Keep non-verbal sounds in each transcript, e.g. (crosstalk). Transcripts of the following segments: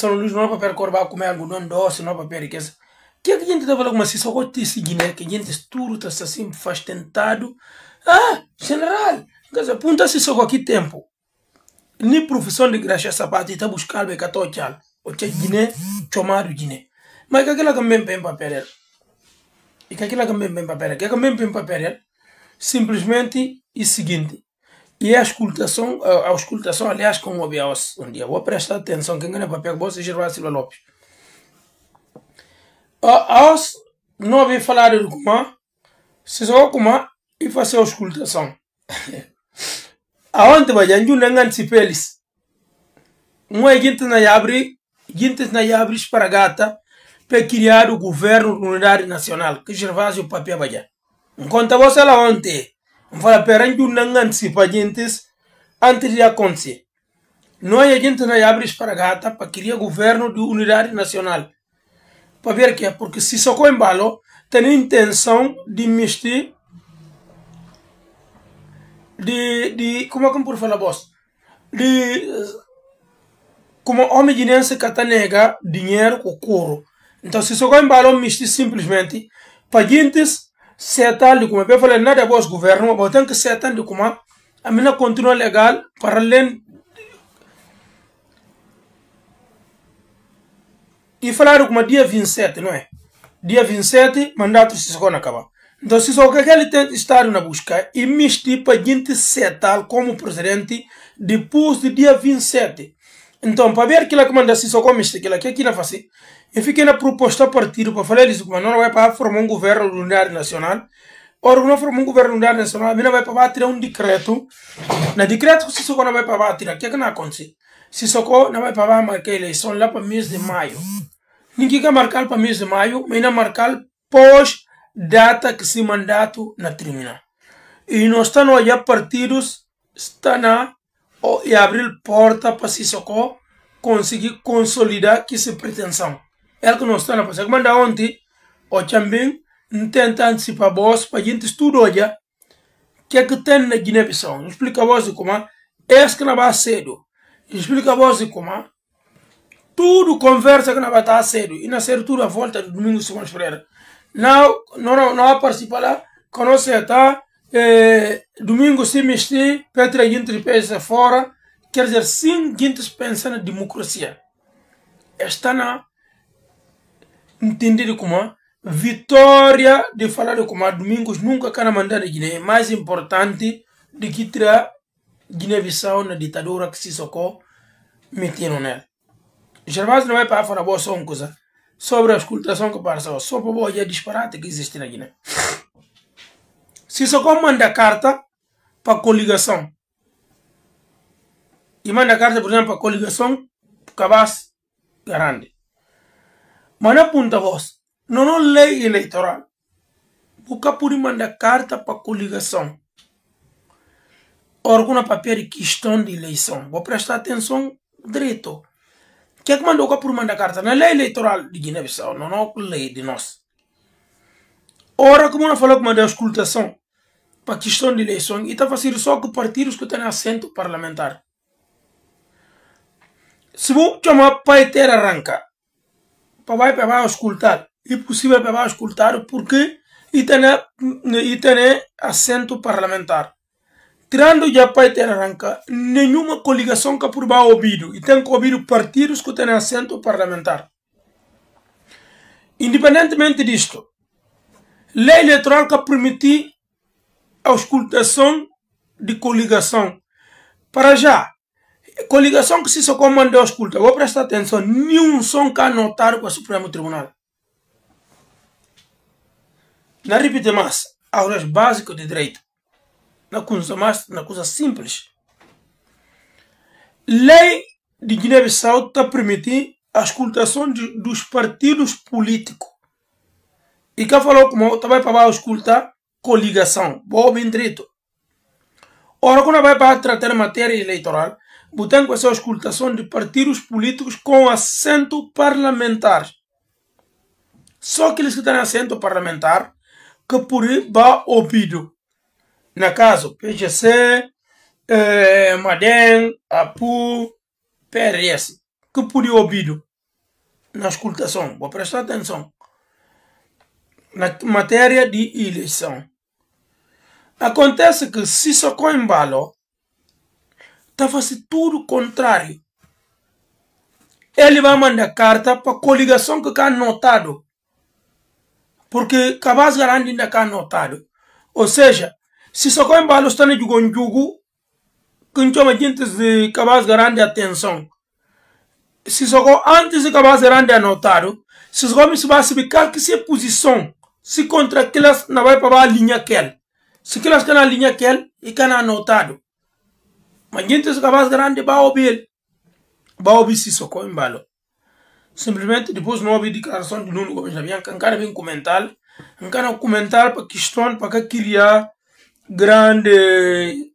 São Luís não é papel corba comer é doce, não é que riqueza. Que a gente está falando como assim, só gosta de seguir, né? Que a gente está assim, faz tentado. Ah, general, casa apunta-se só com aqui tempo. nem profissão de graxa sapato, está buscando o que a tocha, o que Guiné, chamado Guiné. Mas que aquela também tem papel. E que aquela também tem papel. Que também tem papel. Simplesmente é o seguinte. E a escultação a auscultação aliás, como havia um dia, vou prestar atenção, quem ganha papel, vou ser Gervásio Silva Lopes. A, os não havia falar do Kumã, se só Kumã e fazer a auscultação. Aonde (laughs) vai, Janju não é antecipa eles. Não é gente na abre, gente na abre esparagata para criar o governo unidade nacional, que Gervásio papel vai. Enquanto você lá ontem, fala peran não ngan sipa jintis antiria consi. Noi a gente não abre gata para criar governo de unidade nacional. Para ver que é porque se só embalo tem intenção de mexer de, de como é que eu posso falar boss? De como homem de nense catanega dinheiro com couro. Então se só embalo mexer simplesmente para gente seetaan likuma bee fala na dabos gouvernement ba autant que seetaan likuma amina continuer légal paralen i fala likuma dia 27 não é dia 27 mandato Sissoko na caba então Sissoko aquele tem estado na busca e misti para gente seetal como presidente depois do dia 27 então, para ver aquilo que manda se assim, só como este, que aqui na face, eu fiquei na proposta partido para falar disso, mas não vai para formar um governo lunar nacional. Ora, não formar um governo lunar nacional, não vai para tirar um decreto. Na decreto, se só não vai para tirar, o que é que não acontece? Se só não vai para marcar eleição lá para mês de maio. Ninguém quer marcar para mês de maio, mas não marcar pós data que se mandato na terminar. E nós estamos a olhar partidos, está na e abrir porta para se socorro conseguir consolidar que se pretensão. É o que nós estamos a fazer. Mas ontem, o também tenta antecipar a voz para a gente estudar hoje o que é que tem na Guiné-Bissau. Explica a voz de como é que não vai cedo. Explica a voz de como tudo conversa que não vai estar cedo. E na cedo tudo a volta do domingo, segundo feira Não, não, não, não vai participar lá. Conosco está é, domingo se mexer, Petra entre pensa fora, quer dizer, sim, gente pensa na democracia. Está na entender como vitória de falar como domingos nunca cana mandar Guiné, mais importante do que a Guiné-Bissau na ditadura que se socou metendo nela. Gervásio não vai para falar boa só uma coisa sobre a escultação que passou só para boa é disparate que existe na Guiné. Sissoko manda carta para coligação. E manda carta, por exemplo, para coligação Cabas Grande. Mas na punta voz, não há lei eleitoral. Porque por manda carta para coligação. Alguma papel questão de eleição. Vou prestar atenção direito. O que é que mandou por mandar carta? Na lei eleitoral de Guiné-Bissau, não há lei de nós. Ora, como não falou que mandou a escultação? para questão de eleições e está a fazer só com partidos que têm assento parlamentar. Se vou chamar para ter arranca, para vai para escutar, é possível para escutar porque e tem, e assento parlamentar. Tirando já para ter arranca, nenhuma coligação que por baixo ouvido e tem que ouvir partidos que têm assento parlamentar. Independentemente disto, lei eleitoral que permitir auscultação de coligação. Para já, coligação que se só comanda ausculta, vou prestar atenção, nenhum som cá notar com o Supremo Tribunal. Na repite mais, aulas básicas de direito. Na coisa mais, na coisa simples. Lei de Guiné-Bissau está permitir a escultação de, dos partidos políticos. E cá falou como também para escutar coligação. Bom, bem Ora, quando vai para tratar matéria eleitoral, botando com essa sua escutação de partidos políticos com assento parlamentar. Só aqueles que têm assento parlamentar que por aí vá ouvido. Na caso, PGC, eh, APU, PRS, que por aí ouvido na escutação. Vou prestar atenção na matéria de eleição. Acontece que Sissoko Embalo estava tá fazendo tudo contrário. Ele vai mandar carta para a coligação que está anotado. Porque Cabaz grande ainda está anotado. Ou seja, Sissoko Embalo está no Jugonjugo, que não chama gente de Cabaz grande atenção. Sissoko, antes de Cabaz Garandi anotado, Sissoko me vai se bicar que se posição, se contra aquelas, não vai para a linha aquela se sikilas kana linya kel ikana notado manjinti sikabas grande bao bil bao se si soko imbalo simplesmente depois não houve declaração de Nuno Gomes da Bianca, encara bem comentar, encara comentar para questão, para que queria grande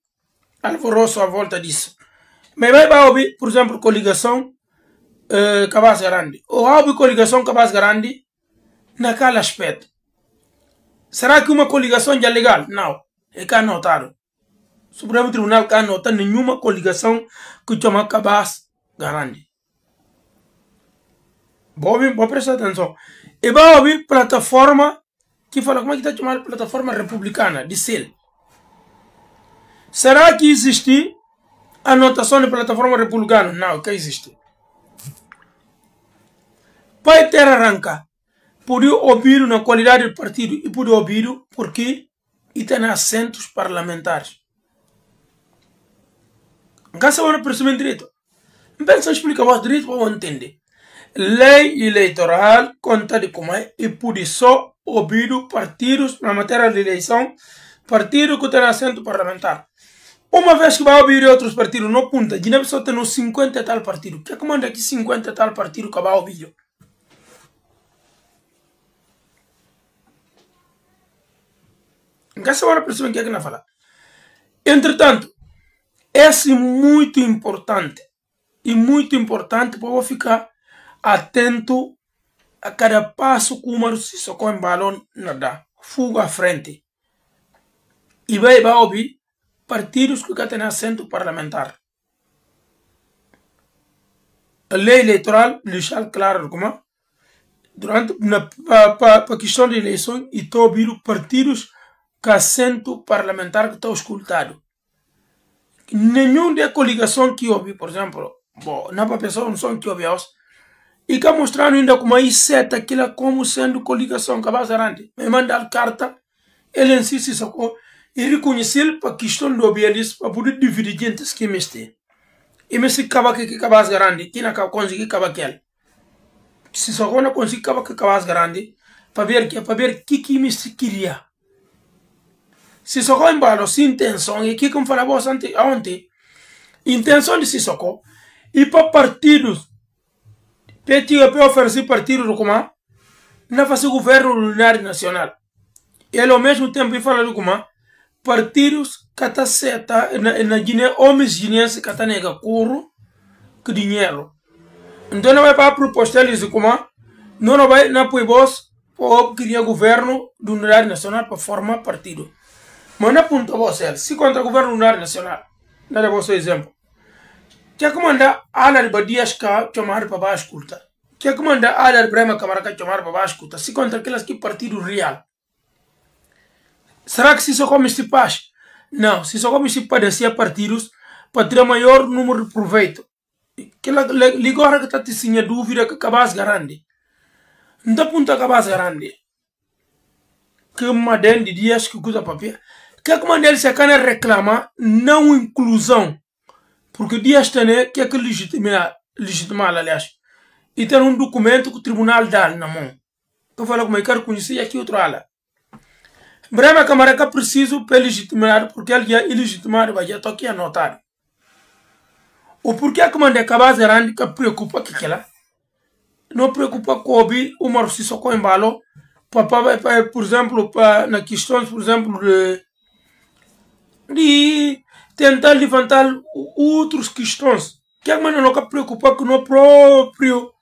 alvoroço à volta disso. Mas vai para por exemplo, coligação uh, eh, Cabaz Grande. Ou houve coligação Cabaz Grande naquele aspecto. Será que uma coligação é legal? Não. É que anotaram. O Supremo Tribunal cá anota nenhuma coligação que chama cabaz garante. Bom, vou presta atenção. E vai ouvir plataforma que fala como é que está chamada plataforma republicana de SEL. Será que existe anotação de plataforma republicana? Não, que existe. Vai ter arranca. Pude ouvir na qualidade do partido e pude ouvir porque está assentos parlamentares. Nunca se vai perceber direito. Pensa explicar o direito para entender. Lei eleitoral conta de como é e pude só ouvir partidos na matéria de eleição, partido que tem assento parlamentar. Uma vez que vai ouvir outros partidos, não punta, de só tem 50 50 tal partido. Que comanda aqui 50 tal partido que vai ouvir? Nessa hora percebem o que é que nós falar. Entretanto, é muito importante. E muito importante para eu ficar atento a cada passo que o Maru socou em balão nada. Fuga à frente. E vai, vai ouvir partidos que já têm assento parlamentar. A lei eleitoral deixar claro como é? durante a pa, pa, pa questão de eleição e estou a ouvir partidos que assento parlamentar que está escutado. Nenhum de coligação que houve, por exemplo, bom, na pessoa não são que houve hoje, e que mostrando ainda como aí seta aquilo como sendo coligação que vai grande. Me mandaram carta, ele insiste si sacou, e reconheceu para a questão do objelismo, para poder dividir divergentes que me este. E me se acaba que que cabas grande, que não consegui acabar aquele. Se sacou não conseguir acabar que cabas grande, para ver que, para ver que que me se queria se Sissoko embalou sem intenção, e que como falamos ontem, intenção de se Sissoko, e para partidos, PT para oferecer partido como na fazer governo lunar nacional. Ele ao é mesmo tempo fala como partidos que seta na, na Guiné, homens guineenses que tá nega curro que dinheiro. Então não vai para proposta eles como não vai na Puebos para criar governo do lunar nacional para formar partido. Mas não aponta você, se contra o governo nacional, não é vosso exemplo. Tinha que mandar Alar Badias chamar para baixo curta. Quer comandar mandar Alar Brema Camaraca chamar para baixo curta. Se contra aquelas que partido real. Será que se só come se paz? Não, se só come se padecer partidos para ter maior número de proveito. Que ligora que está te a dúvida que acabas grande. Não está aponta acabas grande. Que uma dente dias que usa papel que é que maneira é se reclama não inclusão porque dias tem né, que é que legitimar legitimar aliás e ter um documento que o tribunal dá na mão que então, fala como é que eu quero aqui outro ala Brema Camara que é preciso para legitimar porque ele é ilegitimado vai já toque notar. o porquê que mande acabar zerando que preocupa que que não preocupa com o Marcio Sissoko embalo papá vai por exemplo na questão por exemplo de de tentar levantar outras questões que a mãe não preocupar com o próprio